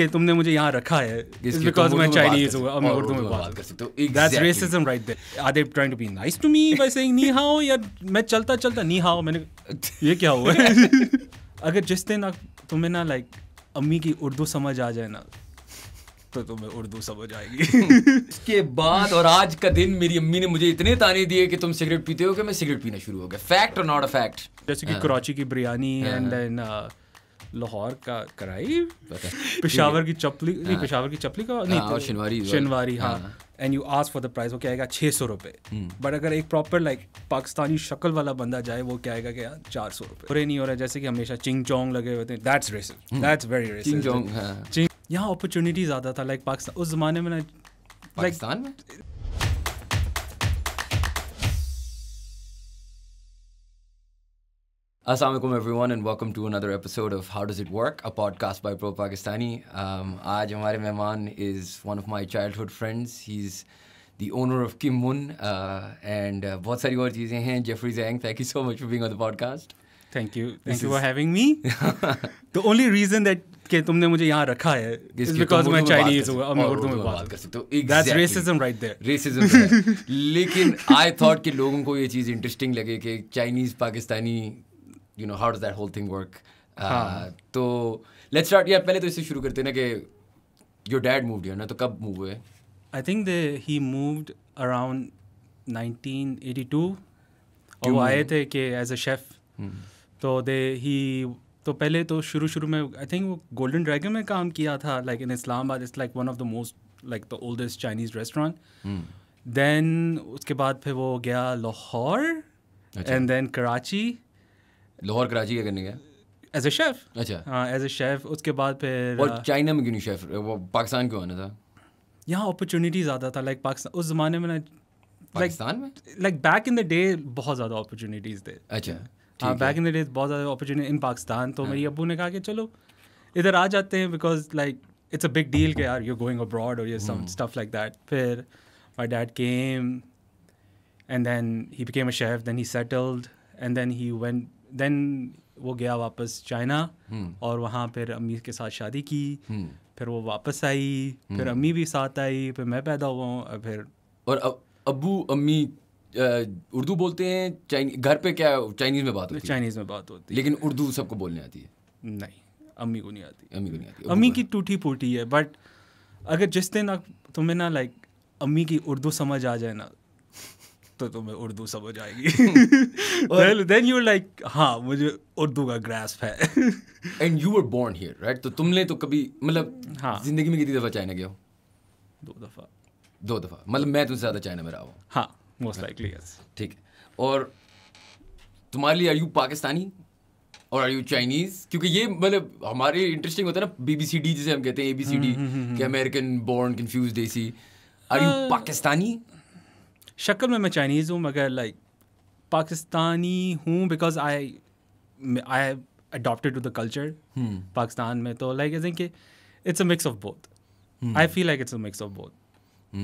कि तुमने मुझे यहाँ रखा है बिकॉज मैं चाइनीज हूँ और मैं उर्दू में बात कर सकता हूँ that's racism right are they trying to be nice to me by saying नी हाओ या मैं चलता चलता नी हाओ मैंने ये क्या हुआ अगर जिस दिन तुम्हें ना लाइक अम्मी की उर्दू समझ आ जाए ना तो तुम्हें उर्दू समझ आएगी इसके बाद और आज का दिन मेरी अम्मी ने मुझे इतने ताने दिए कि तुम सिगरेट पीते हो कि मैं सिगरेट पीना शुरू हो गया फैक्ट और नॉट अ फैक्ट जैसे कि हाँ। कराची की बिरयानी एंड हाँ। देन लाहौर का कराई पेशावर की चपली नहीं हाँ। पेशावर की चपली का नहीं हाँ, शिनवारी तो शिनवारी हाँ and you ask for the price वो क्या आएगा छः सौ रुपये बट हम्म। अगर एक प्रॉपर लाइक पाकिस्तानी शक्ल वाला बंदा जाए वो क्या आएगा क्या हाँ, चार सौ रुपये बुरे नहीं हो रहा जैसे कि हमेशा चिंग चोंग लगे हुए थे that's racist that's very racist यहाँ अपॉर्चुनिटी ज़्यादा था लाइक पाकिस्तान उस जमाने में ना like Assalamualaikum everyone and welcome to another episode of How Does It Work, a podcast by Pro Pakistani. Um, our Mehman is one of my childhood friends. He's the owner of Kim Moon and uh, and uh, hain. Jeffrey Zhang. Thank you so much for being on the podcast. Thank you. Thank you for having me. the only reason that तुमने मुझे यहाँ रखा है इस because मैं Chinese हूँ और मैं उर्दू में बात कर सकता हूँ that's racism right there racism लेकिन आई थॉट कि लोगों को ये चीज़ इंटरेस्टिंग लगे कि Chinese Pakistani you know how does that whole thing work तो लेट्स स्टार्ट यार पहले तो इससे शुरू करते ना कि योर डैड मूव हियर ना तो कब मूव हुए I think they he moved around 1982 और वो आए थे कि एज अ शेफ तो दे ही तो पहले तो शुरू शुरू में आई थिंक वो गोल्डन ड्रैगन में काम किया था like in Islamabad it's like one of the most like the oldest Chinese restaurant then उसके बाद फिर वो गया लाहौर एंड देन कराची लाहौर कराची क्या करने का एज ए शेफ अच्छा हाँ एज ए शेफ उसके बाद फिर और uh, चाइना में क्यों नहीं शेफ वो पाकिस्तान क्यों आना था यहाँ अपॉर्चुनिटी ज़्यादा था लाइक पाकिस्तान उस ज़माने में ना पाकिस्तान में like back in the day बहुत ज़्यादा अपॉर्चुनिटीज़ थे अच्छा हाँ बैक इन द डे बहुत ज़्यादा अपॉर्चुनिटी इन पाकिस्तान तो मेरी हाँ। अबू ने कहा कि चलो इधर आ जाते हैं because like it's a big deal के आर यू गोइंग अब्रॉड और ये सम स्टफ लाइक दैट फिर my dad came and then he became a chef then he settled and then he went then वो गया वापस China हम्म। और वहाँ फिर अम्मी के साथ शादी की हम्म। फिर वो वापस आई फिर हम्म। अम्मी भी साथ आई फिर मैं पैदा हुआ हूँ फिर और अब अबू अम्मी उर्दू बोलते हैं घर पे क्या चाइनीज़ में बात होती है चाइनीज़ में बात होती है लेकिन उर्दू सबको बोलने आती है नहीं अम्मी को नहीं आती अम्मी को नहीं आती अम्मी की टूटी फूटी है बट अगर जिस दिन तुम्हें ना लाइक अम्मी की उर्दू समझ आ जाए ना तो तुम्हें उर्दू समझ आएगी देन यू लाइक हाँ मुझे उर्दू का ग्रास्प है and you were born here right तो तुमने तो कभी मतलब हाँ जिंदगी में कितनी दफ़ा चाइना गया हो दो दफ़ा दो दफ़ा मतलब मैं तुमसे ज़्यादा चाइना में रहा हूँ हाँ मोस्ट लाइकली यस ठीक है और तुम्हारे लिए आर यू पाकिस्तानी और आर यू चाइनीज क्योंकि ये मतलब हमारे इंटरेस्टिंग होता है ना बी बी सी डी जिसे हम कहते हैं ए बी सी डी कि American born confused desi are you हाँ। पाकिस्तानी शक्ल में मैं चाइनीज़ हूँ मगर लाइक पाकिस्तानी हूँ because I I adopted to the culture Pakistan में तो like I think it's a mix of both I feel like it's a mix of both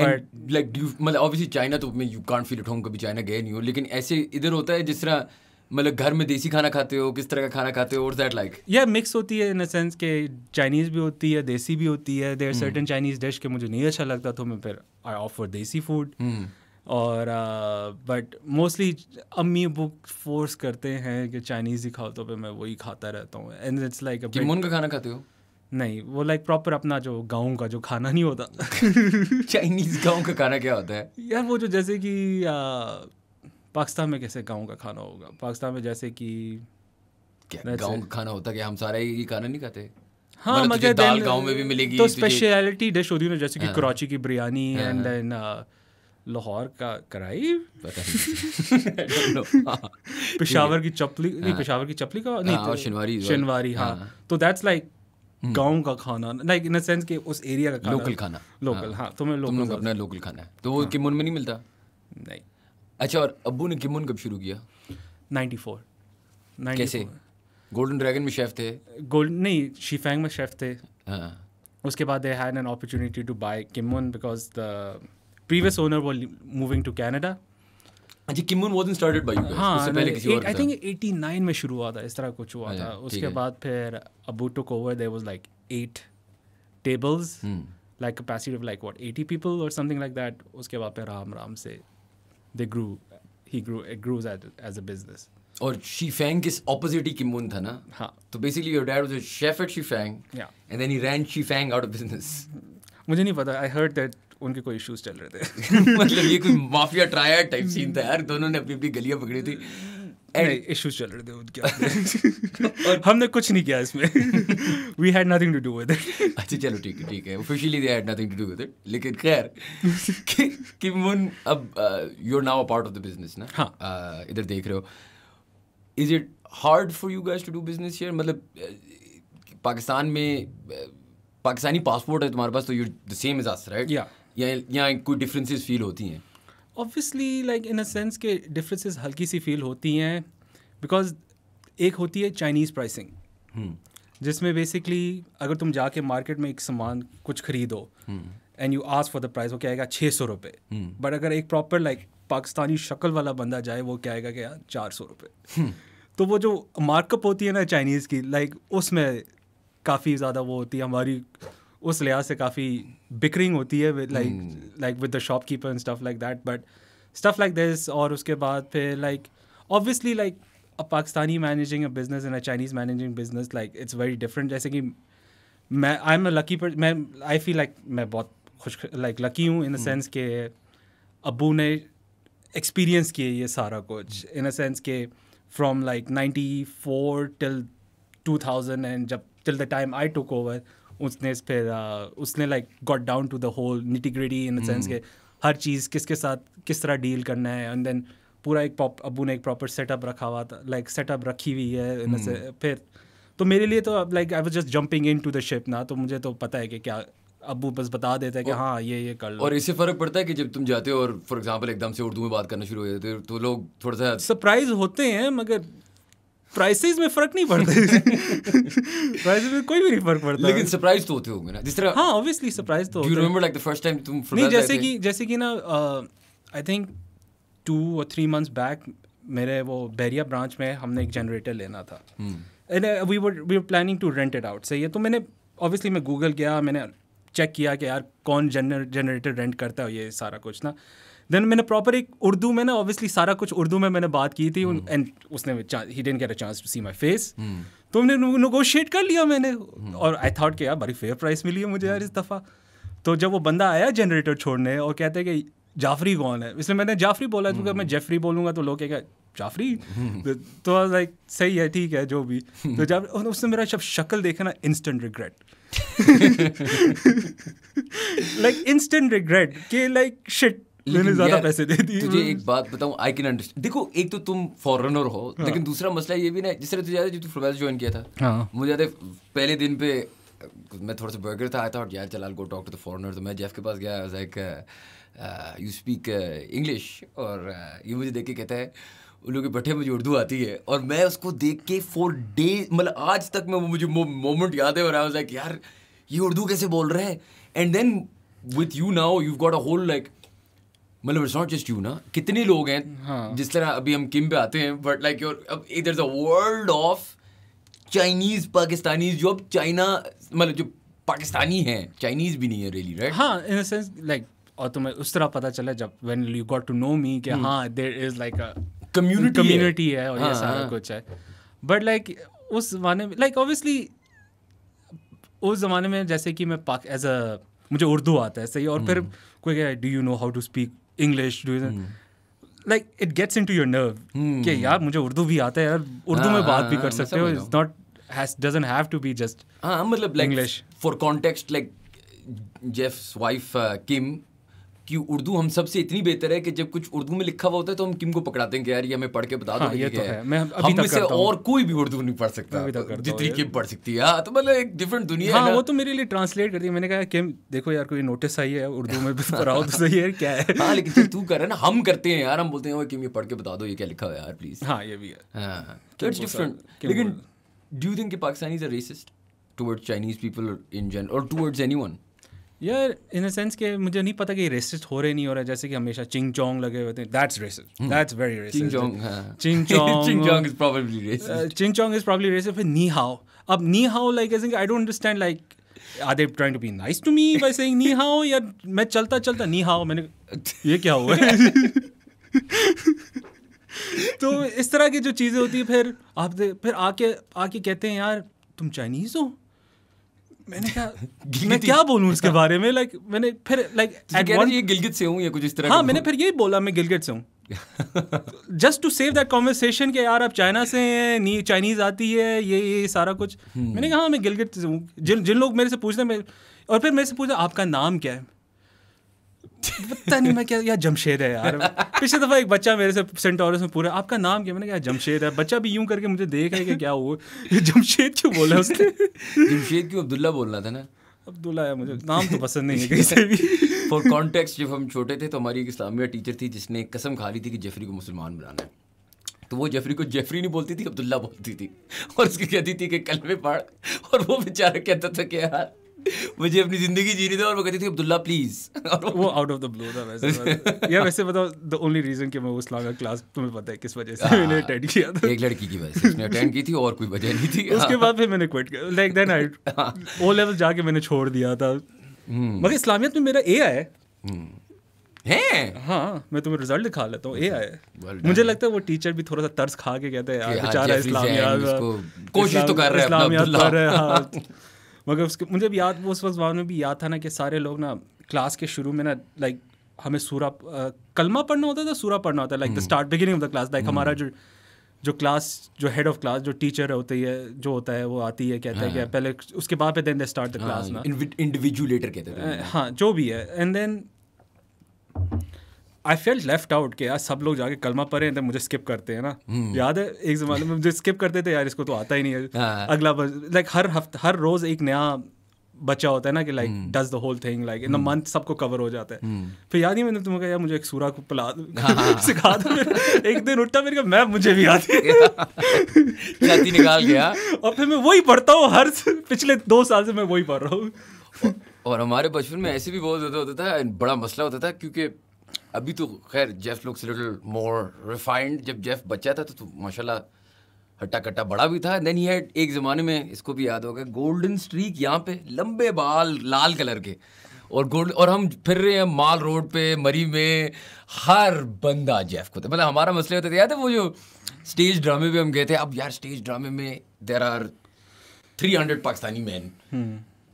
but like मतलब ऑब्वियसली चाइना तो मैं you can't feel it home कभी China गए नहीं हो लेकिन ऐसे इधर होता है जिस तरह मतलब घर में देसी खाना खाते हो किस तरह का खाना खाते हो दैट लाइक यह मिक्स होती है इन अ सेंस के चाइनीज़ भी होती है देसी भी होती है देर सर्टन चाइनीज़ डिश के मुझे नहीं अच्छा लगता तो मैं फिर I offer desi food hmm. और बट uh, मोस्टली अम्मी बुक फोर्स करते हैं कि चाइनीज़ ही खाओ तो फिर मैं वही खाता रहता हूँ एंड इट्स लाइक किमोन का खाना खाते हो नहीं वो लाइक प्रॉपर अपना जो गाँव का जो खाना नहीं होता चाइनीज़ गाँव का खाना क्या होता है यार वो जो जैसे कि uh, पाकिस्तान में कैसे गाँव का खाना होगा पाकिस्तान में जैसे कि गाँव का खाना होता क्या हम सारे ही खाना नहीं खाते हाँ मतलब मगर दाल गांव में भी मिलेगी तो स्पेशलिटी डिश होती है जैसे कि हाँ। कराची की बिरयानी एंड हाँ। देन uh, लाहौर का कढ़ाई पेशावर की चपली नहीं हाँ। पेशावर की चपली का नहीं तो शिनवारी शिनवारी हाँ तो दैट्स तो हम्म। लाइक गांव का खाना लाइक इन सेंस कि उस एरिया का लोकल खाना लोकल हाँ तो मैं लोकल अपना लोकल खाना है तो वो किमुन में नहीं मिलता नहीं अच्छा और अबू ने किमोन कब शुरू किया 94 94 कैसे गोल्डन ड्रैगन में शेफ थे गोल्ड नहीं शिफेंग में शेफ थे हाँ उसके बाद they had an opportunity to buy Kimon because the previous owner वो मूविंग टू कैनेडा अच्छा Kimon wasn't started by you guys हाँ, उससे पहले किसी और आई थिंक 89 में शुरू हुआ था इस तरह कुछ हुआ अच्छा, था उसके बाद फिर अबू took over there was like eight tables like capacity of like what 80 people और समथिंग लाइक दैट उसके बाद फिर राम राम से they grew he grew it grew as, a business or Shi Fang is opposite to Kim Moon, So basically, your dad was a chef at Shi Fang, yeah. and then he ran Shi Fang out of business. I don't I heard that उनके कोई issues चल रहे थे मतलब ये कोई mafia triad type scene था यार दोनों अपनी अपनी गलियां पकड़ी थी इश्यूज चल रहे थे उनके और हमने कुछ नहीं किया इसमें we had nothing to do with it अच्छा चलो ठीक है ठीक है officially they had nothing to do with it लेकिन खैर कि, अब you are now a part of the business ना हाँ uh, इधर देख रहे हो is it hard for you guys to do business here मतलब पाकिस्तान में पाकिस्तानी पासपोर्ट है तुम्हारे पास तो you the same is as right या या कोई डिफरेंसेस फील होती हैं obviously like in a sense के डिफरेंसेस हल्की सी फील होती हैं बिकॉज एक होती है चाइनीज़ प्राइसिंग hmm. जिसमें बेसिकली अगर तुम जाके मार्केट में एक सामान कुछ खरीदो and you ask for the price वो क्या आएगा छः सौ रुपये बट hmm. अगर एक प्रॉपर लाइक पाकिस्तानी शक्ल वाला बंदा जाए वो क्या आएगा क्या चार सौ रुपये hmm. तो वो जो मार्कअप होती है ना चाइनीज़ की लाइक उसमें काफ़ी ज़्यादा वो होती है हमारी उस लिहाज से काफ़ी बिकरिंग होती है with like like with the shopkeeper and stuff like that but stuff like this और उसके बाद फिर like obviously like a Pakistani managing a business and a Chinese managing business like it's very different जैसे कि मैं I am a lucky पर मैं आई feel like मैं बहुत खुश लाइक लकी हूँ इन द सेंस के अबू ने एक्सपीरियंस किए ये सारा कुछ इन अ सेंस के from like ninety four till two thousand and जब till the time I took over उसने फिर उसने like got down to the whole nitty gritty in the sense के हर चीज़ किसके साथ किस तरह डील करना है एंड देन पूरा एक पॉप अबू ने एक प्रॉपर सेटअप रखा हुआ था लाइक सेटअप रखी हुई है इन hmm. फिर तो मेरे लिए तो अब like I was just jumping in to the ship ना तो मुझे तो पता है कि क्या अबू बस बता देता है कि हाँ ये ये कर लो और इससे फर्क पड़ता है कि जब तुम जाते हो और फॉर एग्ज़ाम्पल एकदम से उर्दू में बात करना शुरू हो जाते हो तो लोग थोड़ा सा सरप्राइज होते हैं मगर प्राइसेस में फर्क नहीं पड़ता प्राइसेस में कोई भी नहीं फर्क पड़ता लेकिन सरप्राइज तो होते होंगे ना जिस तरह हां ऑब्वियसली सरप्राइज तो you remember like the first time तुम नहीं जैसे कि जैसे कि ना आई थिंक टू और थ्री मंथ्स बैक मेरे वो बैरिया ब्रांच में हमने एक जनरेटर लेना था and we were we were planning to rent it out सही है तो मैंने ऑब्वियसली मैं गूगल गया मैंने चेक किया कि यार कौन जनरेटर रेंट करता है ये सारा कुछ ना देन मैंने प्रॉपर एक उर्दू में ना ऑब्वियसली सारा कुछ उर्दू में मैंने बात की थी एंड hmm. उसने he didn't get a chance to see my face तो हमने नगोशिएट कर लिया मैंने hmm. और आई थॉट कि यार बड़ी फेयर प्राइस मिली है मुझे यार इस दफ़ा तो जब वो बंदा आया जनरेटर छोड़ने और कहते हैं कि जाफरी कौन है इसलिए मैंने जाफरी बोला तो क्योंकि मैं hmm. जेफरी बोलूँगा तो लोग कहेगा जाफरी तो लाइक तो सही है ठीक है जो भी तो जब उसने मेरा जब शक्ल देखा ना instant regret like instant regret कि लाइक शिट मैंने ज्यादा पैसे दे दिए तुझे एक बात बताऊं आई कैन अंडरस्टैंड देखो एक तो तुम फॉरेनर हो हाँ. लेकिन दूसरा मसला ये भी ना जिस तरह तुझे याद है जो तू ज्वाइन किया था हाँ. मुझे याद है पहले दिन पे मैं थोड़ा सा बर्गर था आई थॉट यार चलाल go talk to the foreigner तो मैं जेफ के पास गया लाइक यू स्पीक इंग्लिश और uh, ये मुझे देख के कहता है उन लोगों के बैठे मुझे उर्दू आती है और मैं उसको देख के फोर डे मतलब आज तक मैं मुझे मोमेंट याद है और आई वाज लाइक यार ये उर्दू कैसे बोल रहे हैं and then with you now you got a whole like मतलब इट्स नॉट जस्ट यू ना कितने लोग हैं हाँ. जिस तरह अभी हम किम पे आते हैं बट लाइक योर अब इधर a world of Chinese Pakistani जो अब चाइना मतलब जो पाकिस्तानी हैं चाइनीज भी नहीं है रियली राइट हाँ इन सेंस लाइक और तुम्हें उस तरह पता चला जब when you got to know me कि hmm. हाँ there is like a community community है और हाँ, ये सारा हाँ. कुछ है बट लाइक like, उस जमाने में लाइक like, ऑब्वियसली उस ज़माने में जैसे कि मैं पाक एज अ मुझे उर्दू आता है सही और फिर hmm. कोई कह do you know how to speak English do like it gets in to your nerve कि यार मुझे उर्दू भी आता है यार उर्दू ah, में बात ah, भी कर सकते हो is not has doesn't have to be just हाँ मतलब like English. For context, like Jeff's wife uh, Kim कि उर्दू हम सबसे इतनी बेहतर है कि जब कुछ उर्दू में लिखा हुआ होता है तो हम किम को पकड़ाते हैं कि यार ये हमें पढ़ के बता दो हाँ, ये तो है मैं अभी तक करता और कोई भी उर्दू नहीं पढ़ सकता जितनी किम पढ़ सकती है हाँ, तो मतलब एक डिफरेंट दुनिया हाँ, वो तो मेरे लिए ट्रांसलेट करती है मैंने कहा किम देखो यार कोई नोटिस आई है उर्दू में पढ़ाओ तो सही है क्या है हाँ लेकिन तू कर ना हम करते हैं यार हम बोलते हैं किम ये पढ़ के बता दो ये क्या लिखा हुआ यार प्लीज हाँ ये भी है इट्स हाँ, हाँ, डिफरेंट लेकिन do you think Pakistani is a racist towards Chinese people in general और टुवर्ड्स एनीवन यार इन अ सेंस के मुझे नहीं पता कि रेसिस्ट हो रहे नहीं हो रहा जैसे कि हमेशा चिंग चोंग लगे हुए थे that's racist that's very racist चिंग चोंग चिंग चोंग चिंग चोंग इज प्रोबब्ली रेसिस्ट चिंग चोंग इज प्रोबब्ली रेसिस्ट फॉर नी हाओ अब नी हाओ like I think I don't understand like are they trying to be nice to me by saying नी हाओ या मैं चलता चलता नी हाओ मैंने ये क्या हुआ तो इस तरह की जो चीज़ें होती है फिर आप फिर आके आके कहते हैं यार तुम चाइनीज़ हो मैंने कहा मैं क्या बोलूँ उसके अच्छा। बारे में लाइक मैंने फिर लाइक तो ये गिलगित से हूँ या कुछ इस तरह हाँ मैंने फिर यही बोला मैं गिलगित से हूँ just to save that conversation के यार आप चाइना से हैं चाइनीज़ आती है ये ये सारा कुछ हम्म। मैंने कहा हाँ, मैं गिलगित से हूँ जिन जिन लोग मेरे से पूछते हैं और फिर मेरे से पूछा आपका नाम क्या है पता नहीं मैं क्या यार जमशेद है यार पिछले दफ़ा एक बच्चा मेरे से सेंटोरस में पूरा आपका नाम क्या मैंने कहा जमशेद है बच्चा भी यूं करके मुझे देख है कि क्या वो जमशेद क्यों बोला है उसने जमशेद क्यों अब्दुल्ला बोलना था ना अब्दुल्ला है मुझे नाम तो पसंद नहीं है कैसे भी फॉर कॉन्टेक्स्ट जब हम छोटे थे तो हमारी एक इस्लामिया टीचर थी जिसने कसम खा ली थी कि जेफरी को मुसलमान बनाना है तो वो जेफरी को जेफरी नहीं बोलती थी अब्दुल्ला बोलती थी और उसकी कहती थी कि कल में पढ़ और वो बेचारा कहता था कि यार मुझे अपनी जिंदगी जीनी थी और वो कहती थी अब्दुल्ला प्लीज वो आउट ऑफ द ब्लू था वैसे या वैसे बताओ द ओनली रीजन कि मैं उस लागा क्लास तुम्हें पता है किस वजह से मैंने अटेंड हाँ। किया था एक लड़की की वजह से उसने अटेंड की थी और कोई वजह नहीं थी उसके बाद फिर मैंने क्विट किया like then I O level जाके मैंने छोड़ दिया था हम्म। मगर इस्लामियत में मेरा ए आया है हम्म। हैं हाँ मैं तुम्हें रिजल्ट दिखा लेता हूँ ए आया है मुझे लगता है वो टीचर भी थोड़ा सा तर्स खा के कहते हैं यार हाँ, बेचारा इस्लामियत कोशिश तो कर रहा है इस्लामियत कर रहा है हाँ। मगर उसके मुझे भी याद उस वक्त बाद में भी याद था ना कि सारे लोग ना क्लास के शुरू में ना लाइक हमें सूरा कलमा पढ़ना होता था सूरा पढ़ना होता है like the start beginning of the class like हमारा जो जो क्लास जो हेड ऑफ क्लास जो टीचर होती है जो होता है वो आती है कहता है कि हाँ, हाँ. पहले उसके बाद पे then they start the class ना इंडिविजुलेटर कहते हैं हाँ जो भी है and then I feel left out के यार सब लोग जाके कलमा पढ़े हैं तो मुझे स्किप करते हैं ना hmm. याद है एक ज़माने में मुझे स्किप करते थे यार इसको तो आता ही नहीं है ah. अगला लाइक हर हफ्ते हर रोज़ एक नया बच्चा होता है ना कि like does the whole thing like in month सबको कवर हो जाता है hmm. फिर याद ही मैंने तुम्हें कहा यार मुझे एक सूरा को पला हाँ, हाँ, सिखा दो एक दिन उठता मेरे मैं मुझे भी आती जाती निकाल गया और फिर मैं वही पढ़ता हूँ हर पिछले दो साल से मैं वही पढ़ रहा हूँ और हमारे बचपन में ऐसे भी बहुत ज़्यादा होता था बड़ा मसला होता था क्योंकि अभी तो खैर Jeff looks little more refined जब जेफ बच्चा था तो, तो माशाल्लाह हट्टा कट्टा बड़ा भी था देन ये एक ज़माने में इसको भी याद होगा गोल्डन स्ट्रीक यहाँ पे लंबे बाल लाल कलर के और गोल्ड और हम फिर रहे हैं माल रोड पे मरी में हर बंदा जेफ को था मतलब हमारा मसले होता था याद है वो जो स्टेज ड्रामे पे हम गए थे अब यार स्टेज ड्रामे में there are three hundred Pakistani man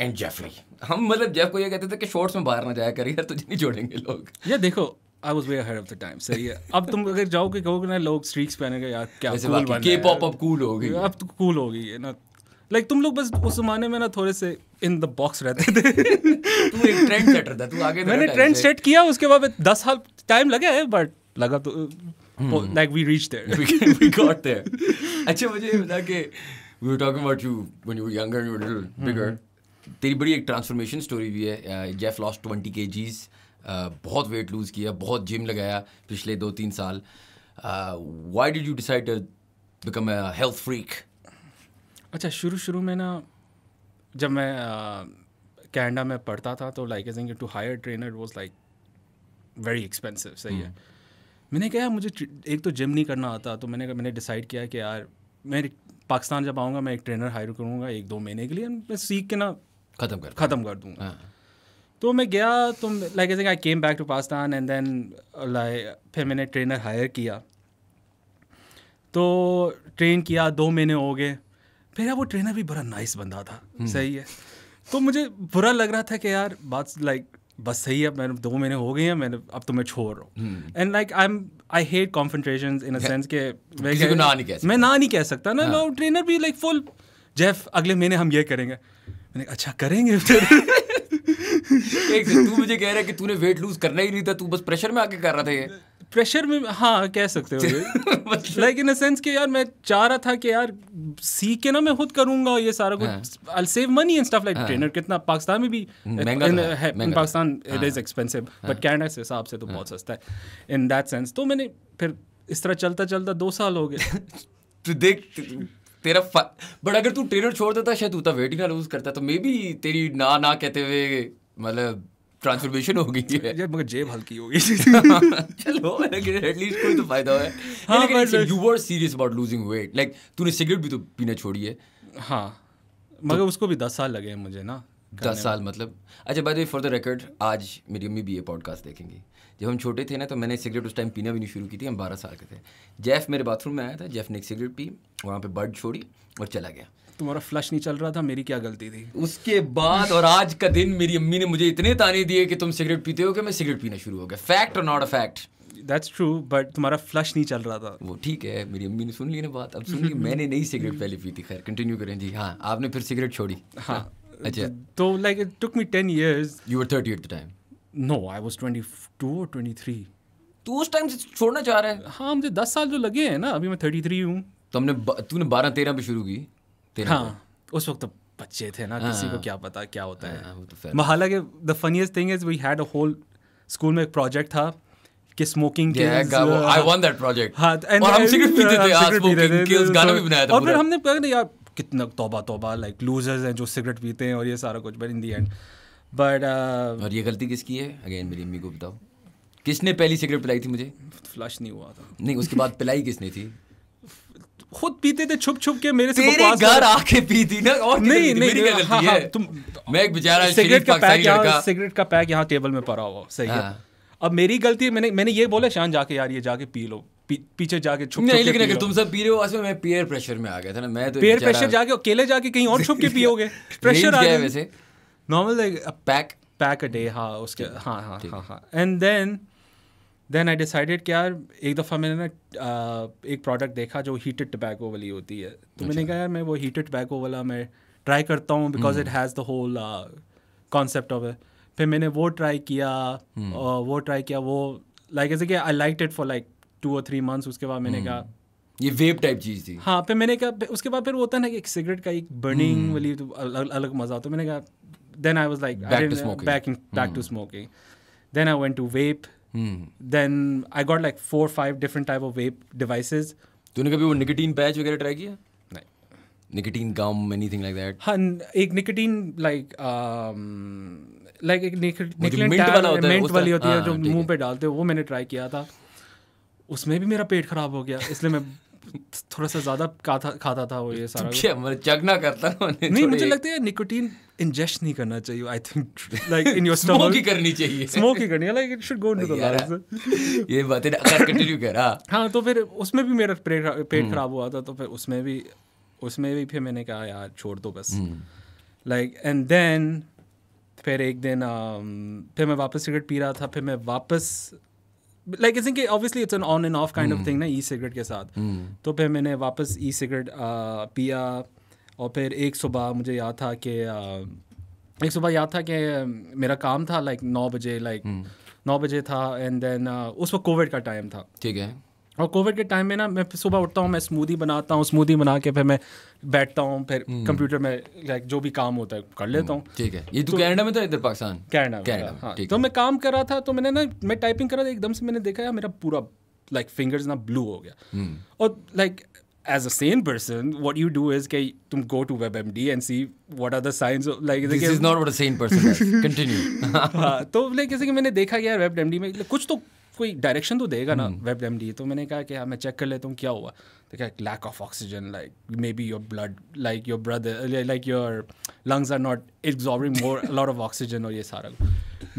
and Jeffrey हम मतलब जेफ को ये कहते थे कि शॉर्ट्स में बाहर ना जाया कर यार तुझे नहीं छोड़ेंगे लोग ये देखो I was way ahead of the time सही है अब तुम अगर जाओगे कहोगे ना लोग स्ट्रीक्स पहनेंगे यार क्या कूल बन के पॉप अब कूल हो गई अब तो कूल हो गई है ना लाइक like, तुम लोग बस उस जमाने में ना थोड़े से इन द बॉक्स रहते थे तू एक ट्रेंड सेटर था तू आगे मैंने ट्रेंड सेट किया उसके बाद दस साल टाइम लगा है बट लगा तो like we reach there we got there अच्छा मुझे ये बता कि we were talking about you when you were younger and you were little bigger तेरी बड़ी एक ट्रांसफॉर्मेशन स्टोरी भी है जेफ लॉस्ट 20 केजीज बहुत वेट लूज़ किया बहुत जिम लगाया पिछले दो तीन साल why did you decide become health freak अच्छा शुरू शुरू में ना जब मैं कैनेडा में पढ़ता था तो like age to hire trainer was like very expensive सही है हम्म। मैंने कहा मुझे एक तो जिम नहीं करना आता तो मैंने मैंने डिसाइड किया कि यार मैं पाकिस्तान जब आऊँगा मैं एक ट्रेनर हायर करूँगा एक दो महीने के लिए मैं सीख के ना ख़त्म कर ख़त्म कर दूँगा हाँ। तो मैं गया तो like I I came back to Pakistan and then like फिर मैंने ट्रेनर हायर किया तो ट्रेन किया दो महीने हो गए फिर वो ट्रेनर भी बड़ा नाइस बंदा था hmm. सही है तो मुझे बुरा लग रहा था कि यार बात लाइक बस सही है मैंने दो महीने हो गए हैं मैंने अब तो मैं छोड़ रहा हूँ and like I am I hate concentration in sense के मैं ना नहीं कह मैं ना नहीं कह सकता ना हाँ. ट्रेनर भी लाइक फुल जेफ अगले महीने हम ये करेंगे मैंने अच्छा करेंगे एक तू मुझे कह रहा है कि तूने वेट लूज करना ही नहीं था तू बस प्रेशर में आके कर रहा था ये प्रेशर में हाँ कह सकते हो लाइक इन सेंस कि यार मैं चाह रहा था कि यार सीख के ना मैं खुद करूंगा ये सारा कुछ I save money and stuff like trainer कितना पाकिस्तान में भी in Pakistan it is expensive but Canada के हिसाब से तो बहुत हाँ। सस्ता है इन दैट सेंस तो मैंने फिर इस तरह चलता चलता दो साल हो गए तो देख तेरा बट अगर तू ट्रेनर छोड़ देता शायद तू तो वेट ही ना लूज करता तो मे बी तेरी ना ना कहते हुए मतलब ट्रांसफॉर्मेशन हो गई है यार मगर जेब हल्की होगी चलो एटलीस्ट कोई तो फायदा है हां but you were serious about losing weight like तूने सिगरेट भी तो पीना छोड़ी है हाँ मगर उसको भी दस साल लगे हैं मुझे ना दस साल मतलब अच्छा by the for the record आज मेरी अम्मी भी ये पॉडकास्ट देखेंगी जब हम छोटे थे ना तो मैंने सिगरेट उस टाइम पीना भी नहीं शुरू की थी हम बारह साल के थे जेफ मेरे बाथरूम में आया था जेफ ने एक सिगरेट पी वहाँ पर बर्ड छोड़ी और चला गया तुम्हारा फ्लश नहीं चल रहा था मेरी क्या गलती थी उसके बाद और आज का दिन मेरी अम्मी ने मुझे इतने ताने दिए कि तुम सिगरेट पीते हो कि मैं सिगरेट पीना शुरू हो गया फैक्ट और not a fact that's true but तुम्हारा फ्लश नहीं चल रहा था वो ठीक है मेरी अम्मी ने सुन ली ना बात अब सुन ली मैंने नहीं सिगरेट पहले पी थी खैर कंटिन्यू करें जी हाँ आपने फिर सिगरेट छोड़ी हाँ, हाँ अच्छा तो like it took me ten years you were thirty at the time no I was twenty two और ट्वेंटी थ्री तो उस टाइम से छोड़ना चाह रहे हैं हाँ मुझे दस साल जो तो लगे हैं ना अभी मैं थर्टी थ्री हूँ तो हमने तूने बारह तेरह पे शुरू की तेरह हाँ उस वक्त तो बच्चे थे ना किसी को हाँ। क्या पता क्या होता है हाँ, तो हालांकि the funniest thing is we had a whole school में एक प्रोजेक्ट था कि स्मोकिंग और फिर हमने कहा यार कितना तोबा तोबा लाइक लूजर्स हैं जो सिगरेट पीते हैं और ये सारा कुछ but in the end but और ये गलती किसकी है अगेन मेरी अम्मी को बताओ किसने पहली सिगरेट पिलाई थी मुझे फ्लश नहीं हुआ था नहीं उसके बाद पिलाई किसने थी खुद पीते थे छुप छुप के मेरे से तेरे घर आके पी थी ना और नहीं नहीं मेरी गलती हाँ, हाँ, है तुम मैं एक बेचारा सिगरेट का पैक यहाँ सिगरेट का पैक यहाँ टेबल में पड़ा हुआ सही है हाँ। अब मेरी गलती है मैंने मैंने ये बोला शान जाके यार ये जाके पी लो पी, पीछे जाके छुप नहीं लेकिन अगर तुम सब पी रहे हो असल में पीयर प्रेशर में आ गया था ना मैं तो पीयर प्रेशर जाके अकेले जाके कहीं और छुप के पियोगे प्रेशर आ गया वैसे normal pack pack a day हाँ उसके हाँ हाँ हाँ हाँ and then then I decided कि यार एक दफ़ा मैंने ना एक प्रोडक्ट देखा जो हीटेड टबैको वाली होती है तो मैंने अच्छा। कहा यार मैं वो हीटेड टबैको वाला मैं ट्राई करता हूँ because it has the whole concept of फिर मैंने वो ट्राई किया और हम्म। वो ट्राई किया वो लाइक ऐसे कि I like it for like two और थ्री मंथ्स उसके बाद मैंने कहा हम्म। ये वेब टाइप चीज़ थी हाँ फिर मैंने कहा उसके बाद फिर होता है ना कि एक सिगरेट का एक बर्निंग हम्म। वाली तो अलग अलग मज़ा है तो मैंने कहा then I was like back to smoking then I went to vape then I got like four five different type of vape vape तूने कभी वो निकोटीन पैच वगैरह ट्राई किया nicotine gum anything like that हां एक nicotine like like एक निकलिन mint वाला होता है मिंट वाली होती है हाँ, जो मुंह पे डालते हो वो मैंने ट्राई किया था उसमें भी मेरा पेट खराब हो गया इसलिए मैं थोड़ा सा ज्यादा खाता था वो ये सारा क्या मतलब चगना करता नहीं मुझे लगता है निकोटीन इंजेस्ट नहीं करना चाहिए I think like in your stomach ही करनी चाहिए स्मोक ही करनी है like it should go into the lungs ये बातें कंटिन्यू कर हां तो फिर उसमें भी मेरा पेट हम्म। खराब हुआ था तो फिर उसमें भी उसमें भी फिर मैंने कहा यार छोड़ दो बस लाइक एंड देन फिर एक दिन um, फिर मैं वापस सिगरेट पी रहा था फिर मैं वापस लाइक इज कि obviously it's an on and off kind of thing ना ई सिगरेट के साथ हम्म। तो फिर मैंने वापस ई सिगरेट uh, पिया और फिर एक सुबह मुझे याद था कि एक सुबह याद था कि मेरा काम था लाइक नौ बजे लाइक हम्म। नौ बजे था एंड देन उस वक्त कोविड का टाइम था ठीक है और कोविड के टाइम में ना मैं सुबह उठता हूँ मैं स्मूदी बनाता हूँ स्मूदी बना के फिर मैं बैठता हूँ फिर कंप्यूटर हम्म। में लाइक जो भी काम होता है कर लेता हूँ हम्म, ठीक है ये तो कैनेडा में था इधर पाकिस्तान कनाडा कैनेडा हाँ तो मैं काम कर रहा था तो मैंने ना मैं टाइपिंग कर रहा था एकदम से मैंने देखा यार मेरा पूरा लाइक फिंगर्स ना ब्लू हो गया और like as a sane person, what you do is okay, you go to WebMD and see what are the signs of like this is not what a sane person does. Continue. हाँ तो like जैसे कि मैंने देखा यार WebMD में कुछ तो कोई डायरेक्शन तो देगा ना वेब hmm. एम तो मैंने कहा कि हाँ मैं चेक कर लेता हूँ क्या हुआ तो क्या lack of oxygen like may be your blood like your brother like your lungs are not absorbing more lot of oxygen और ये सारा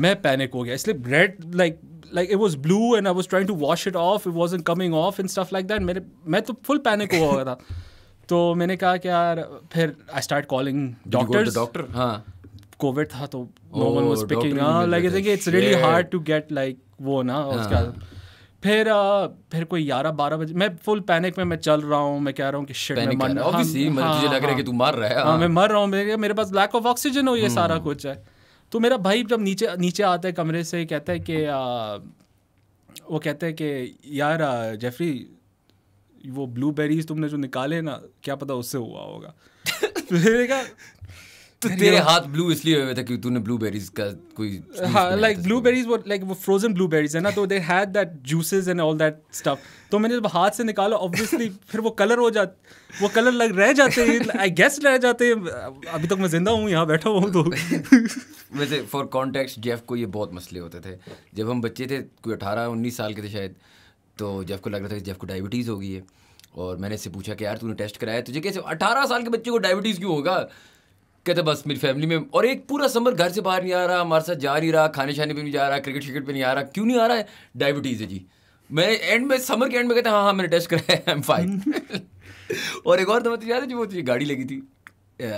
मैं पैनिक हो गया इसलिए bread like like it was blue and I was trying to wash it off. It wasn't coming off and stuff like that. मेरे मैं तो full panic हो गया था. तो मैंने कहा कि यार फिर I start calling doctors doctor हाँ कोविड था तो no one was picking like I think it's really hard to get like वो ना हाँ। उसका फिर आ, uh, फिर कोई ग्यारह बारह बजे मैं फुल पैनिक में मैं चल रहा हूँ मैं कह रहा हूँ कि शिट मैं मर रहा हूँ हाँ, हाँ। मैं मर रहा हूँ मेरे पास लैक ऑफ ऑक्सीजन हो ये हम्म। सारा कुछ है तो मेरा भाई जब नीचे नीचे आता है कमरे से कहता है कि वो कहता है कि यार जेफरी वो ब्लूबेरीज तुमने जो निकाले ना क्या पता उससे हुआ होगा मैंने कहा तो तेरे हाथ ब्लू इसलिए हुए थे क्योंकि तूने ब्लूबेरीज का कोई हाँ लाइक ब्लूबेरीज वो लाइक वो फ्रोजन ब्लूबेरीज है ना तो they had that juices and all that stuff तो मैंने जब हाथ से निकालो ऑब्वियसली फिर वो कलर हो जा वो कलर लग रह जाते हैं आई गेस रह जाते हैं अभी तक मैं जिंदा हूँ यहाँ बैठा हुआ हूँ तो वैसे फॉर कॉन्टेक्स्ट जेफ को ये बहुत मसले होते थे जब हम बच्चे थे कोई अठारह उन्नीस साल के थे शायद तो जेफ को लग रहा था कि जेफ को डायबिटीज़ हो गई है और मैंने इससे पूछा कि यार तूने टेस्ट कराया तुझे कैसे अठारह साल के बच्चे को डायबिटीज़ क्यों होगा कहते बस मेरी फैमिली में और एक पूरा समर घर से बाहर नहीं आ रहा हमारे साथ जा नहीं रहा खाने छाने पर नहीं जा रहा क्रिकेट शिकट पर नहीं आ रहा क्यों नहीं आ रहा है डायबिटीज़ है जी मैं एंड में समर के एंड में कहते हाँ हाँ मैंने टेस्ट कराया आई एम फाइन और एक और तो मतलब याद है जो वो तो गाड़ी लगी थी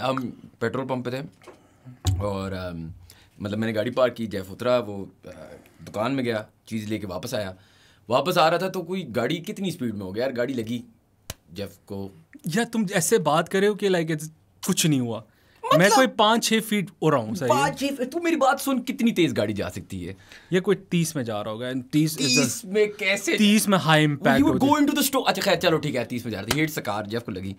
हम पेट्रोल पंप पे थे और मतलब मैंने गाड़ी पार्क की जैफ उतरा वो दुकान में गया चीज़ लेके वापस आया वापस आ रहा था तो कोई गाड़ी कितनी स्पीड में हो गया यार गाड़ी लगी जेफ को यार तुम ऐसे बात करे हो कि लाइक कुछ नहीं हुआ मतलब मैं कोई पांच छह फीट उड़ा हूँ तू मेरी बात सुन कितनी तेज गाड़ी जा सकती है ये कोई तीस में जा रहा होगा तीस तीस में कैसे तीस में high impact go into the अच्छा खैर चलो ठीक है तीस में जा रही है लगी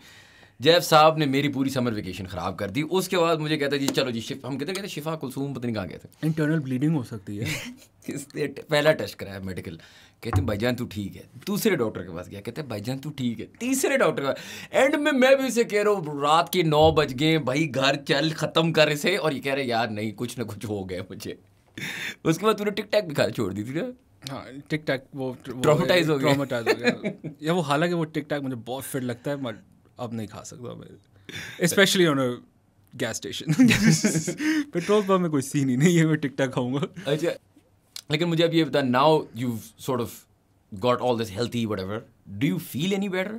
जैफ साहब ने मेरी पूरी समर वेकेशन ख़राब कर दी उसके बाद मुझे कहता जी चलो जी शिफ हम कहते कहते शिफा कुलसूम पता नहीं कहाँ गए थे इंटरनल ब्लीडिंग हो सकती है इसने पहला टेस्ट कराया मेडिकल कहते भाईजान तू ठीक है दूसरे डॉक्टर के पास गया कहते भाईजान तू ठीक है तीसरे डॉक्टर का एंड में मैं भी उसे कह रहा हूँ रात के नौ बज गए भाई घर चल ख़त्म कर इसे और ये कह रहे यार नहीं कुछ ना कुछ हो गया मुझे उसके बाद तूने टिक टैक भी खा छोड़ दी थी ना हाँ टिक टैक वो ट्रामेटाइज हो गया ट्रामेटाइज हो गया या वो हालांकि वो टिक टैक मुझे बहुत फिट लगता है अब नहीं खा सकता मैं specially on a gas station petrol pump में कोई सीन ही नहीं है मैं टिकटा खाऊंगा अच्छा लेकिन मुझे अब ये बता now you sort of got all this healthy whatever do you feel any better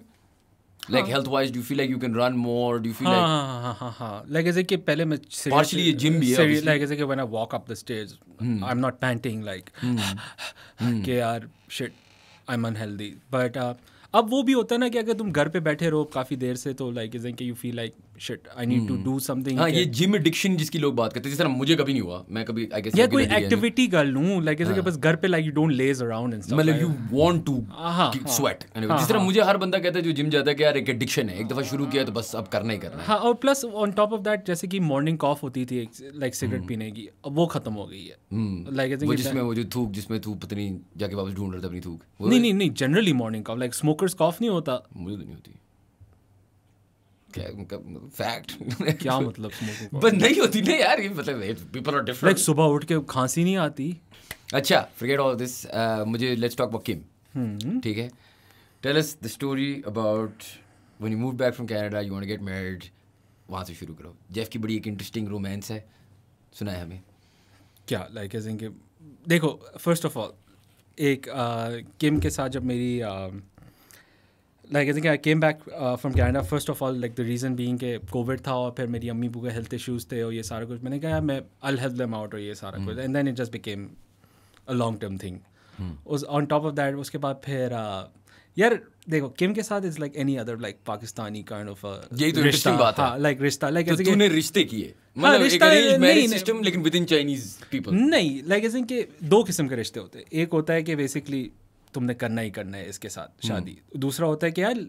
like health wise do feel like you can run more do feel like हां हां हां लाइक ऐसे कि पहले मैं पार्शियली ये जिम भी है लाइक ऐसे कि when I walk up the stage I am not panting like के यार shit I am unhealthy but अब वो भी होता है ना कि अगर तुम घर पे बैठे रहो काफ़ी देर से तो लाइक इज के you feel like shit I need to do something हां ये जिम एडिक्शन जिसकी लोग बात करते हैं जिस तरह मुझे कभी नहीं हुआ मैं कभी आई गेस या कोई एक्टिविटी कर लूं लाइक जैसे कि हाँ। बस घर पे like you don't laze around and stuff मतलब you want to sweat anyway जिस तरह हाँ। मुझे हर बंदा कहता है जो जिम जाता है कि यार एक एडिक्शन है एक दफा शुरू किया तो बस अब करना ही करना है हां और plus on top of that जैसे कि मॉर्निंग कॉफ होती थी लाइक सिगरेट hmm। पीने की अब वो खत्म हो गई है लाइक आई थिंक जिसमें वो जो थूक जिसमें थूक पत्नी जाके वापस ढूंढ रहा था अपनी थूक नहीं नहीं नहीं generally morning cough like smokers cough नहीं होता मुझे तो नहीं होती फैक्ट क्या मतलब बस नहीं होती ना यार ये मतलब पीपल आर डिफरेंट लाइक सुबह उठ के खांसी नहीं आती अच्छा फॉरगेट ऑल दिस मुझे लेट्स टॉक अबाउट किम ठीक है tell us the story about when you move back from Canada you want get married वहाँ से शुरू करो जेफ की बड़ी एक इंटरेस्टिंग रोमांस है सुना है हमें क्या लाइक थिंक देखो फर्स्ट ऑफ ऑल एक किम uh, के साथ जब मेरी uh, like I think I came back from Canada first of all like the reason being के कोविड था और फिर मेरी अम्मी बू के हेल्थ इशूज़ थे और ये सारा कुछ मैंने कहा मैं अल हेल्प देम आउट और ये सारा hmm. कुछ and then it just became a long term thing उस ऑन टॉप ऑफ दैट उसके बाद फिर uh, यार देखो किम के साथ is like any other like Pakistani kind of यही तो रिश्ता बात है लाइक हाँ, रिश्ता लाइक तो ऐसे तूने रिश्ते किए हाँ, मतलब एक नहीं मैरिज सिस्टम लेकिन विद इन चाइनीज पीपल नहीं लाइक ऐसे कि दो किस्म के रिश्ते होते हैं एक होता है कि बेसिकली तुमने करना ही करना है इसके साथ हम्म। शादी दूसरा होता है कि यार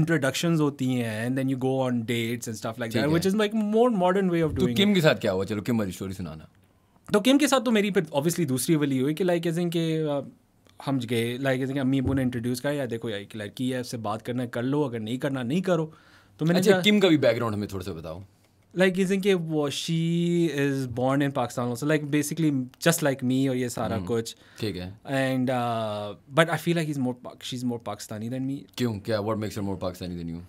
इंट्रोडक्शन होती हैं and then you go on dates and stuff like that which is like more modern way of doing Kim के साथ क्या हुआ चलो किम वाली स्टोरी सुनाना तो किम के साथ तो मेरी फिर ऑब्वियसली दूसरी वाली हुई कि लाइक एज इन के हम गए लाइक एज अम्मी अबू ने इंट्रोड्यूस करा या देखो यार एक लड़की है उससे बात करना कर लो अगर नहीं करना नहीं करो तो मैंने अच्छा, किम का भी बैकग्राउंड हमें थोड़ा सा बताओ like isn't ke wo, she is born in Pakistan also like basically just like me or ye sara mm. kuch theek hai and uh, but i feel like he's more she's more pakistani than me kyun kya what makes her more pakistani than you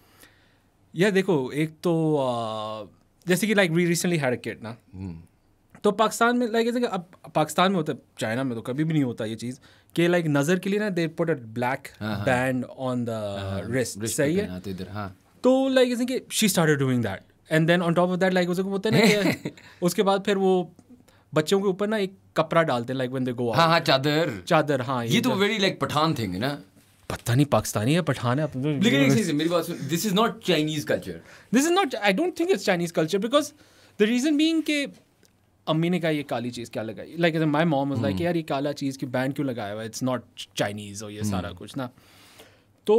yeah dekho ek to uh, जैसे कि like we recently had kid ना तो पाकिस्तान में like जैसे अब पाकिस्तान में होता है चाइना में तो कभी भी नहीं होता ये चीज़ कि लाइक नज़र के लिए ना they put a black band on the wrist सही है तो लाइक जैसे कि she started doing that and then on top of that like उसको बोलते हैं उसके बाद फिर वो बच्चों के ऊपर ना एक कपड़ा डालते हैं लाइक वन दे गो हाँ हाँ चादर चादर हाँ ये तो वेरी तो- लाइक पठान थिंग है ना पता नहीं पाकिस्तानी है पठान है तो- लेकिन मेरी बात सुन this is not Chinese culture this is not I don't think it's Chinese culture because the reason being के अम्मी ने कहा ये काली चीज़ क्या लगाई like my mom was like यार ये काला चीज़ की बैंड क्यों लगाया हुआ इट्स नॉट चाइनीज और ये हम्म। सारा कुछ ना तो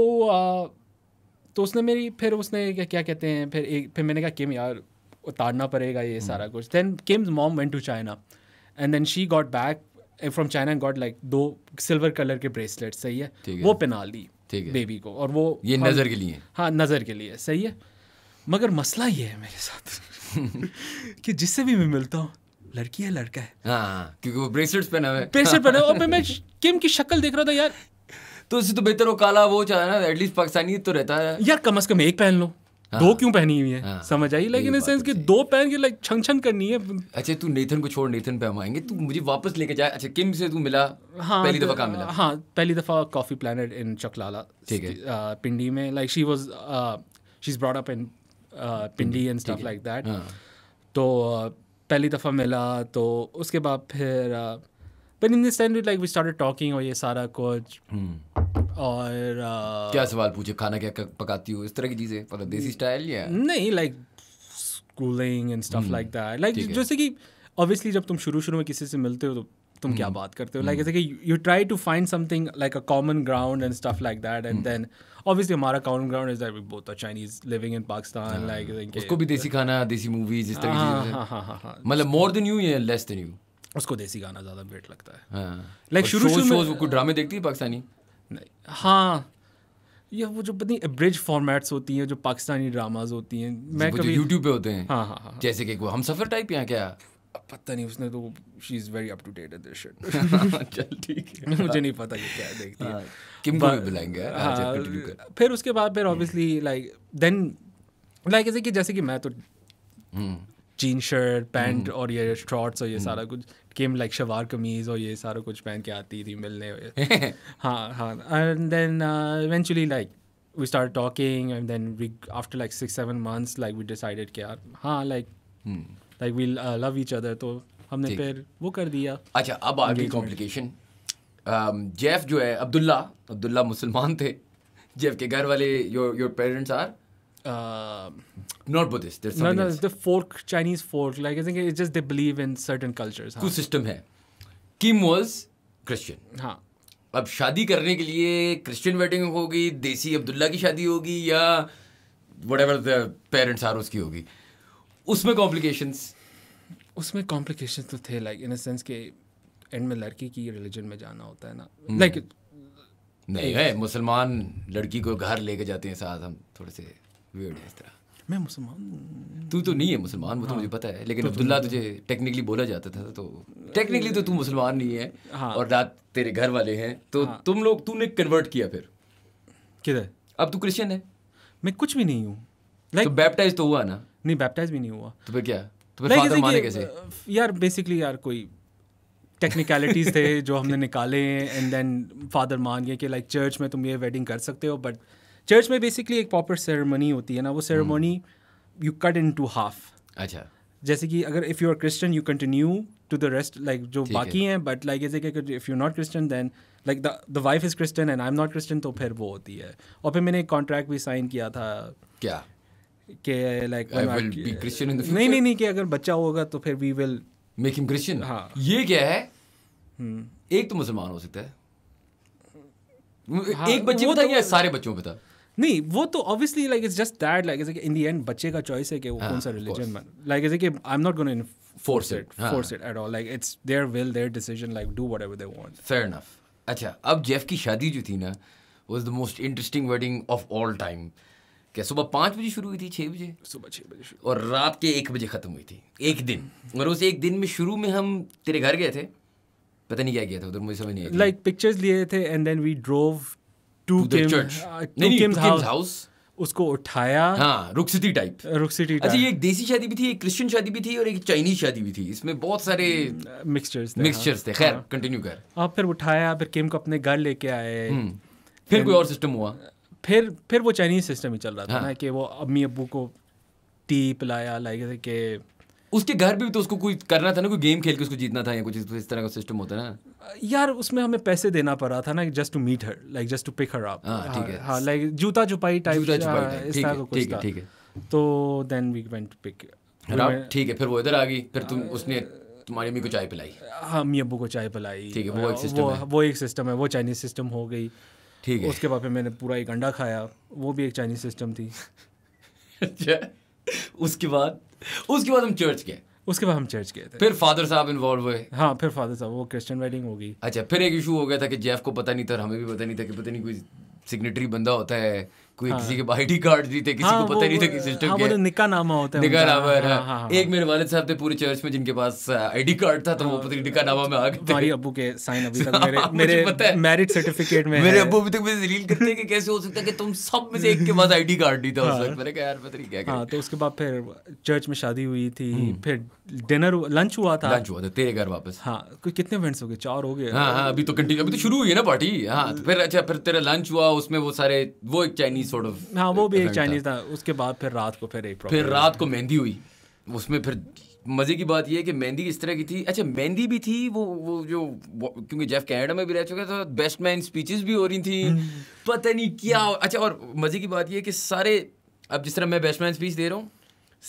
तो उसने मेरी फिर उसने क्या, क्या कहते हैं फिर एक फिर मैंने कहा किम यार उतारना पड़ेगा ये सारा हम्म। कुछ then Kim's mom went to China and then she got back from China got like दो सिल्वर कलर के ब्रेसलेट सही है वो पहना ली बेबी को और वो ये नज़र के लिए हाँ नज़र के लिए सही है मगर मसला ये है मेरे साथ कि जिससे भी मैं मिलता हूँ लड़की है लड़का है हाँ, हाँ क्योंकि वो ब्रेसलेट्स पहना हुआ है ब्रेसलेट पहना और मैं किम की शक्ल देख रहा था यार तो उससे तो बेहतर वो काला वो चाहे ना एटलीस्ट पाकिस्तानी तो रहता है यार कम अज कम एक पहन लो हाँ, दो क्यों पहनी हुई है हाँ, समझ आई लेकिन इन सेंस कि दो पहन के लाइक छन छन करनी है अच्छा तू नेथन को छोड़ नेथन पे हम आएंगे तू मुझे वापस लेके जाए अच्छा किम से तू मिला हाँ, पहली तो दफा कहाँ मिला हाँ पहली दफा कॉफी प्लानट इन चकलाला ठीक है पिंडी uh, में like she was she is brought up in Pindi and stuff like that तो uh, पहली दफ़ा मिला तो उसके बाद फिर uh, but in this like we start talking और ये सारा कुछ हम्म। और uh, क्या सवाल पूछे खाना क्या पकाती हूँ इस तरह की चीजें मतलब hmm. देसी स्टाइल या नहीं like schooling and stuff like that like जैसे कि ऑब्वियसली जब तुम शुरू शुरू में किसी से मिलते हो तो तुम क्या hmm. बात करते हो लाइक hmm. जैसे कि you try to find something like a common ground and stuff like that and then obviously हमारा common ground is that both are Chinese living in Pakistan like उसको भी देसी खाना देसी मूवीज इस तरह की हाँ, हाँ, हाँ, मतलब more than you or less than you उसको देसी गाना ज़्यादा वेट लगता है लाइक शुरू शुरू में ड्रामे देखती है पाकिस्तानी नहीं हाँ या वो जो पता नहीं ब्रिज फॉर्मेट्स होती हैं जो पाकिस्तानी ड्रामाज होती हैं मैं कभी यूट्यूब पे होते हैं हाँ हाँ हाँ जैसे कि हम सफ़र टाइप यहाँ क्या पता नहीं उसने तो she is very up to date this shit चल ठीक है मुझे नहीं पता कि क्या देखती है हाँ, किम बुलाएंगे हाँ, फिर उसके बाद फिर ऑब्वियसली लाइक देन लाइक ऐसे कि जैसे कि मैं तो हम्म। जीन शर्ट पैंट और ये शॉर्ट्स और ये hmm. सारा कुछ केम लाइक शवार कमीज़ और ये सारा कुछ पहन के आती थी मिलने हाँ हाँ and then eventually like we start talking and then we after like six seven months like we decided कि यार हाँ like like we love each other तो हमने फिर वो कर दिया अच्छा अब आगे कॉम्प्लिकेशन जेफ um, जो है अब्दुल्ला अब्दुल्ला मुसलमान थे जेफ के घर वाले your your parents are uh, not Buddhist. There's no, no, else. the folk Chinese folk. Like I think it's just they believe in certain cultures. हाँ. system है. Kim was Christian. हाँ. अब शादी करने के लिए क्रिश्चियन वेडिंग होगी देसी अब्दुल्ला की शादी होगी या whatever the parents are उसकी होगी उसमें कॉम्प्लिकेशंस उसमें कॉम्प्लिकेशन तो थे लाइक इन सेंस के एंड में लड़की की रिलीजन में जाना होता है ना लाइक hmm. like, नहीं है मुसलमान लड़की को घर लेके जाते हैं साथ हम थोड़े से इस तरह मैं मुसलमान तू तो नहीं है मुसलमान वो तो हाँ, तो मुझे पता है लेकिन तो अब्दुल्ला तो तुझे टेक्निकली बोला जाता था तो टेक्निकली तो तू मुसलमान नहीं है हाँ। और रात तेरे घर वाले हैं तो हाँ। तुम लोग तूने कन्वर्ट किया फिर किधर अब तू क्रिश्चियन है मैं कुछ भी नहीं हूँ like, तो बैप्टाइज तो हुआ ना नहीं बैप्टाइज भी नहीं हुआ तो फिर क्या तो फिर फादर माने कैसे यार बेसिकली यार कोई टेक्निकलिटीज थे जो हमने निकाले एंड देन फादर मान गए कि लाइक चर्च में तुम ये वेडिंग कर सकते हो बट चर्च में बेसिकली एक प्रॉपर सेरेमनी होती है ना वो ceremony you cut into half अच्छा जैसे कि अगर if you are Christian you continue to the rest like जो बाकी हैं but like is if you not Christian then like the wife is Christian and I am not Christian तो फिर वो होती है और फिर मैंने एक कॉन्ट्रैक्ट भी साइन किया था क्या के लाइक नहीं नहीं नहीं कि अगर बच्चा होगा तो फिर we will make him Christian हाँ ये क्या है hmm. एक तो मुसलमान हो सकता है हाँ, एक बच्चे पे था या सारे बच्चों पे था नहीं वो तो obviously like it's just that like is in the end बच्चे का चॉइस है कि वो हाँ, कौन सा रिलीजन मान लाइक इज कि I am not gonna force it force it at all like it's their will their decision like do whatever they want fair enough अच्छा अब जेफ की शादी जो थी ना was the most interesting wedding of all time क्या सुबह पाँच बजे शुरू हुई थी छः बजे सुबह छः बजे शुरू और रात के एक बजे ख़त्म हुई थी एक दिन और उस एक दिन में शुरू में हम तेरे घर गए थे पता नहीं क्या किया था उधर मुझे समझ नहीं आया लाइक पिक्चर्स लिए थे and then we drove to the church. Uh, नहीं Kim's उसको उठाया हाँ रुक सिटी टाइप रुक सिटी अच्छा ये एक देसी शादी भी थी एक क्रिश्चियन शादी भी थी और एक चाइनीज शादी भी थी इसमें बहुत सारे मिक्सचर्स hmm, मिक्सचर्स थे हाँ। खैर कंटिन्यू हाँ। कर हाँ फिर उठाया फिर केम को अपने घर लेके आए hmm. फिर कोई और सिस्टम हुआ फिर फिर वो चाइनीज सिस्टम ही चल रहा था हाँ। ना कि वो अम्मी अबू को टी पिलाया लाइक के उसके घर भी तो उसको कोई करना था ना कोई गेम खेल के उसको जीतना था या कुछ इस तरह का सिस्टम होता है ना यार उसमें हमें पैसे देना पड़ा था ना just to meet her like just to pick her up ठीक है हां लाइक हाँ, जूता छुपाई टाइप जूता छुपाई हाँ, ठीक है ठीक है तो then we went to pick ठीक है फिर वो इधर आ गई फिर तुम उसने तुम्हारी अम्मी को चाय पिलाई हाँ अम्मी अबू को चाय पिलाई ठीक है वो एक सिस्टम है वो एक सिस्टम है वो चाइनीज सिस्टम हो गई ठीक है उसके बाद फिर मैंने पूरा एक अंडा खाया वो भी एक चाइनीज सिस्टम थी अच्छा, उसके बाद उसके बाद हम चर्च गए उसके बाद हम चर्च गए थे फिर फादर साहब इन्वॉल्व हुए हाँ फिर फादर साहब वो क्रिश्चियन वेडिंग हो गई अच्छा फिर एक इशू हो गया था कि जेफ को पता नहीं था हमें भी पता नहीं था कि पता नहीं कोई सिग्नेटरी बंदा होता है कोई हाँ. किसी के आईडी कार्ड दी थे किसी हाँ, को पता नहीं था कि सिस्टम हाँ, क्या निका नामा होता है निका नामा हाँ हाँ।, हाँ, हाँ, हाँ, एक मेरे वाले साहब थे पूरे चर्च में जिनके पास आईडी uh, कार्ड था तो हाँ, वो पता निका नामा में आ गए थे हमारी अबू के साइन अभी तक मेरे मेरे पता है मैरिज सर्टिफिकेट में मेरे अबू अभी तक मुझे रील करते हैं कि कैसे हो सकता है कि तुम सब में से एक के पास आईडी कार्ड नहीं था उस हाँ। वक्त मेरे कहा यार पता नहीं क्या हां तो उसके बाद फिर चर्च में शादी हुई थी हम्म। फिर डिनर लंच हुआ था लंच हुआ था तेरे घर वापस हाँ कोई कितने फ्रेंड्स हो गए चार हो गए हाँ हाँ अभी तो कंटिन्यू अभी तो शुरू हुई है ना पार्टी हाँ तो हम्म। फिर अच्छा फिर तेरा लंच हुआ उसमें वो सारे वो एक चाइनीज sort of हाँ वो भी एक चाइनीज था उसके बाद फिर रात को फिर एक फिर रात को मेहंदी हुई उसमें फिर मज़े की बात यह कि मेहंदी इस तरह की थी अच्छा मेहंदी भी थी वो वो जो वो, क्योंकि जेफ कैनेडा में भी रह चुका था बेस्ट मैन स्पीचेस भी हो रही थी हम्म। पता नहीं क्या अच्छा और मज़े की बात यह कि सारे अब जिस तरह मैं बेस्ट मैन स्पीच दे रहा हूँ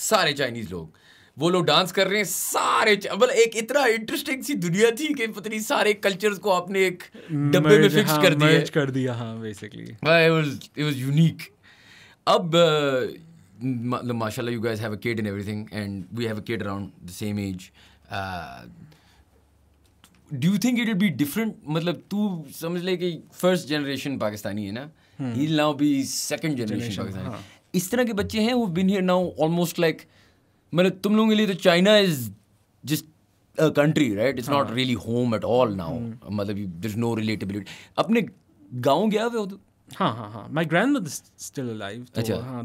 सारे चाइनीज़ लोग वो लोग डांस कर रहे हैं सारे मतलब एक इतना इंटरेस्टिंग सी दुनिया थी कि पता नहीं सारे कल्चर्स को आपने एक mm, डब्बे में फिक्स हाँ, कर दिया कर दिया हाँ बेसिकली इट वाज यूनिक अब uh, मतलब माशाल्लाह you guys have a kid in everything and we have a kid around the same age do you think it will be different मतलब तू समझ ले कि फर्स्ट जनरेशन पाकिस्तानी है ना ही now be second generation Pakistani हाँ। इस तरह के बच्चे हैं वो been here now almost like like, मतलब तुम लोगों के लिए तो चाइना इज जिस country right it's not really home at all now मतलब नो रिलेटेबिलिटी अपने गांव गया हुए हो हाँ, हाँ, हाँ. तो my grandmother still alive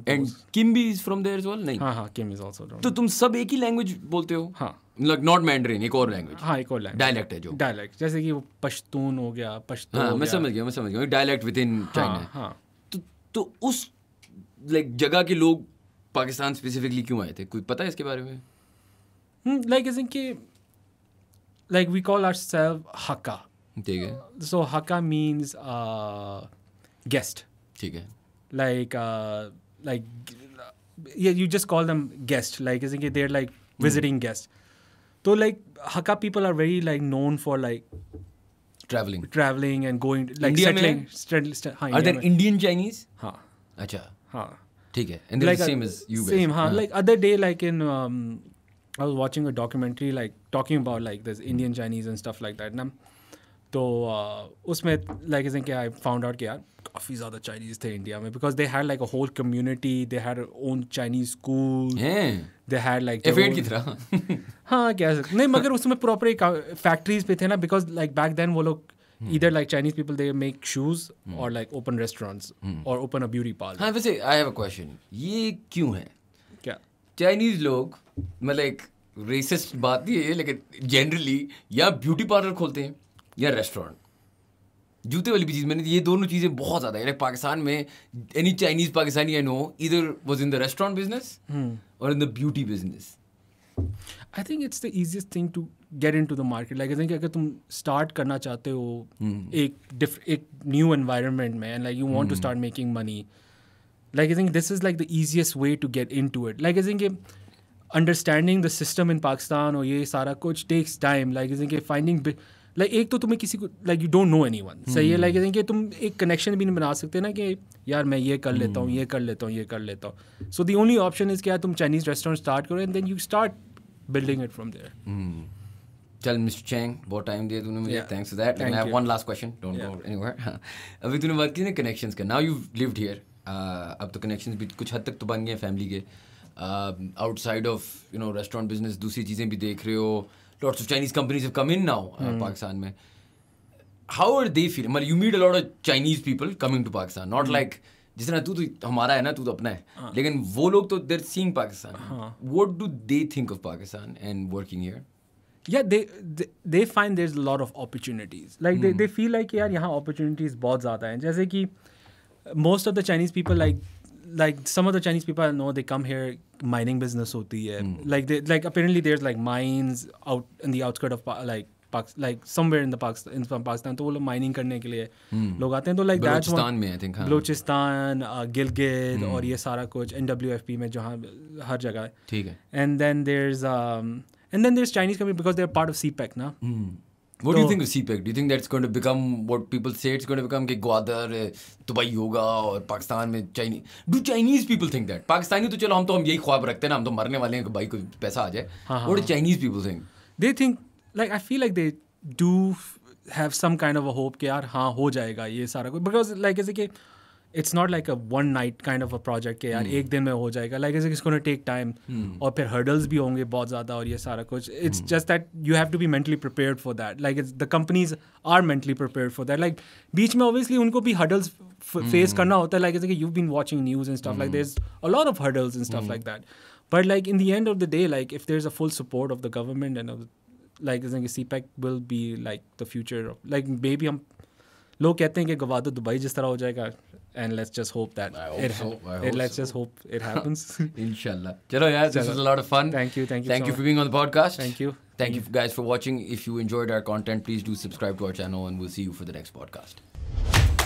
and Kim भी is from there as well नहीं किम इज आल्सो तो, तो तुम सब एक ही लैंग्वेज बोलते हो लाइक नॉट एक और लैंग्वेज हाँ एक और लैंग्वेज डायलेक्ट है जो डायलेक्ट जैसे कि वो पश्तून हो गया पश्तून हाँ मैं समझ गया मैं समझ गया डायलेक्ट विद इन चाइना हाँ तो, तो उस लाइक जगह के लोग पाकिस्तान स्पेसिफिकली क्यों आए थे कोई पता है इसके बारे में लाइक hmm, इज कि like we call ourselves Hakka ठीक है सो हका मीन्स गेस्ट ठीक है like like you just call them guest like is कि देर लाइक विजिटिंग गेस्ट तो like Hakka people are very like known for like travelling travelling and going like settling Indian Chinese हाँ अच्छा हाँ ठीक है and like same is you same हां like other day like in I was watching a documentary like talking about like this Indian Chinese and stuff like that तो uh, उसमें like is in I found out कि काफ़ी ज़्यादा Chinese थे India में because they had like a whole community they had own Chinese school they had like की तरह हाँ क्या नहीं मगर उसमें प्रॉपर एक फैक्ट्रीज पे थे ना बिकॉज लाइक बैक देन वो लोग either like Chinese people they make shoes or like open restaurants or open a beauty parlor. हाँ वैसे I have a question. ये क्यों है? क्या? Chinese लोग मतलब एक racist बात ये है लेकिन generally या beauty parlor खोलते हैं या restaurant जूते वाली भी चीज़ मैंने ये दोनों चीज़ें बहुत ज़्यादा है लाइक पाकिस्तान में any Chinese Pakistani I know इधर was in the restaurant business और in the beauty business I think it's the easiest thing to get in to the market like I अगर तुम स्टार्ट करना चाहते हो hmm. एक डिफ एक न्यू एनवायरनमेंट में and like you want to start making money like I think this is like the easiest way to get into it like I think understanding the system in Pakistan और ये सारा कुछ takes time like I think finding like एक तो तुम्हें किसी को like you don't know anyone सही है लाइक आई तुम एक कनेक्शन भी नहीं बना सकते ना कि यार मैं ये कर लेता हूँ hmm. ये कर लेता हूँ ये कर लेता हूँ so the only option is क्या तुम चाइनीज़ रेस्टोरेंट स्टार्ट करो and then you start building it from there चल मिस्टर चैंग बहुत टाइम दिया तूने मुझे thanks for that I have one last question don't go anywhere अभी तूने बात की ना कनेक्शंस का नाउ यू लिव्ड हियर अब तो कनेक्शन भी कुछ हद तक तो बन गए हैं फैमिली के outside of you know restaurant business दूसरी चीज़ें भी देख रहे हो lots of Chinese companies have come in now Pakistan में हाउ आर दे फील मतलब you mean a of Chinese people coming to Pakistan not like जिस तरह तू तो हमारा है ना तू तो अपना है हाँ. लेकिन वो लोग तो there seeing Pakistan what do they think of Pakistan and working year yeah they, they they find there's a lot of opportunities like they, they hmm. feel like yeah, yahan opportunities bahut zyada And just like most of the chinese people like like some of the chinese people i know they come here mining business hoti mm. like they like apparently there's like mines out in the outskirts of like like somewhere in the Pakistan, in Pakistan तो वो लोग mining करने के लिए hmm. लोग आते हैं तो लाइक बलूचिस्तान में आई थिंक बलूचिस्तान गिलगित और ये सारा कुछ एन जहाँ हर जगह ठीक है And then there's. Um, And then there's Chinese company because they're part of CPEC now. Mm. What so, do you think of CPEC? E do you think that's going to become what people say it's going to become? कि Gwadar Dubai होगा और पाकिस्तान में Chinese do Chinese people think that Pakistani तो चलो हम तो हम यही ख्वाब रखते हैं ना हम तो मरने वाले हैं कि भाई कोई पैसा आ जाए what do Chinese people think they think like I feel like they do have some kind of a hope कि यार हाँ हो जाएगा ये सारा कुछ बिकॉज लाइक ऐसे कि it's not like a one night kind of a project के यार एक दिन में हो जाएगा लाइक इज इसको टेक टाइम और फिर हर्डल्स भी होंगे बहुत ज़्यादा और ये सारा कुछ it's just that you have to be mentally prepare for that like it's the companies are mentally prepare for that like बीच में ऑब्वियसली उनको भी हर्डल्स फेस करना होता है like is you been watching news and stuff like there is a lot of hurdles and stuff like that but like in the end of the day like if there is a full support of the government and like is like CPEC will be like the future of like maybe I'm लोग कहते हैं कि गवादो Dubai जिस तरह हो जाएगा and let's just hope that it let's just hope it happens इंशाल्लाह चलो यार this was a lot of fun thank you thank you thank you for being on the podcast thank you thank you guys for watching if you enjoyed our content please do subscribe to our channel and we will see you for the next podcast